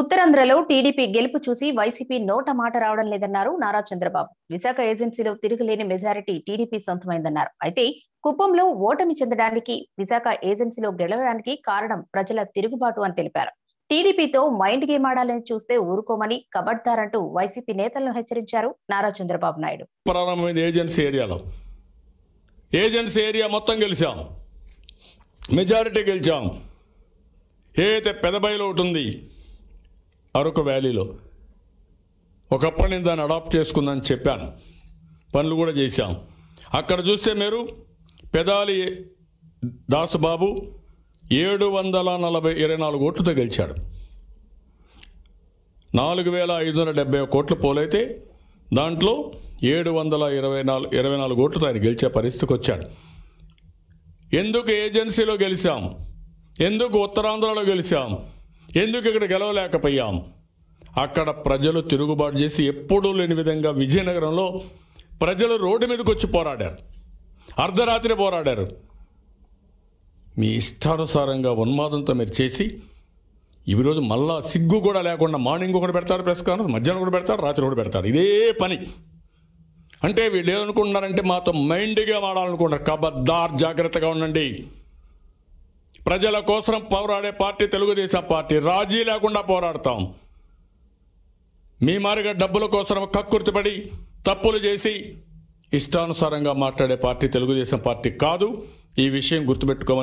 ఉత్తరాంధ్రలో టీడీపీ గెలుపు చూసి వైసీపీ నోట మాట రావడం లేదన్నారు నారా చంద్రబాబు విశాఖ ఏజెన్సీలో తిరుగులేని మెజారిటీ టీడీపీ సొంతమైందన్నారు అయితే కుప్పంలో ఓటమి చెందడానికి విశాఖ ఏజెన్సీలో గెలవడానికి కారణం ప్రజల తిరుగుబాటు అని తెలిపారు టీడీపీతో మైండ్ గేమ్ ఆడాలని చూస్తే ఊరుకోమని కబడ్దారంటూ వైసీపీ నేతలను హెచ్చరించారు నారా చంద్రబాబు నాయుడు ఏరియాలో ఏరియా మొత్తం మెజారిటీ గెలిచాం ఏదైతే పెదబయలు ఒకటి ఉంది అరకు వ్యాలీలో ఒకప్పటి నేను దాన్ని అడాప్ట్ చేసుకుందని చెప్పాను పనులు కూడా చేశాం అక్కడ చూస్తే మీరు పెదాలి దాసుబాబు ఏడు వందల నలభై ఇరవై నాలుగు ఓట్లతో గెలిచాడు నాలుగు వేల ఐదు వందల డెబ్బై కోట్లు పోలైతే దాంట్లో ఏడు వందల ఇరవై నాలుగు ఇరవై నాలుగు ఓట్లతో ఆయన గెలిచే పరిస్థితికి వచ్చాడు ఎందుకు ఏజెన్సీలో గెలిచాం ఎందుకు ఉత్తరాంధ్రలో గెలిచాం ఎందుకు ఇక్కడ గెలవలేకపోయాం అక్కడ ప్రజలు తిరుగుబాటు చేసి ఎప్పుడూ లేని విధంగా విజయనగరంలో ప్రజలు రోడ్డు మీదకి వచ్చి పోరాడారు అర్ధరాత్రి పోరాడారు మీ ఇష్టానుసారంగా ఉన్మాదంతో మీరు చేసి ఈరోజు మళ్ళా సిగ్గు కూడా లేకుండా మార్నింగ్ కూడా పెడతారు ప్రెస్ కాన్ఫరెన్స్ మధ్యాహ్నం కూడా పెడతారు రాత్రి కూడా పెడతారు ఇదే పని అంటే వీళ్ళు ఏమనుకుంటున్నారంటే మాతో మైండ్గా మాడాలనుకుంటారు కబద్దార్ జాగ్రత్తగా ఉండండి ప్రజల కోసం పోరాడే పార్టీ తెలుగుదేశం పార్టీ రాజీ లేకుండా పోరాడతాం మీ మారిగా డబ్బుల కోసం కక్కుర్తిపడి తప్పులు చేసి ఇష్టానుసారంగా మాట్లాడే పార్టీ తెలుగుదేశం పార్టీ కాదు ఈ విషయం గుర్తుపెట్టుకోమని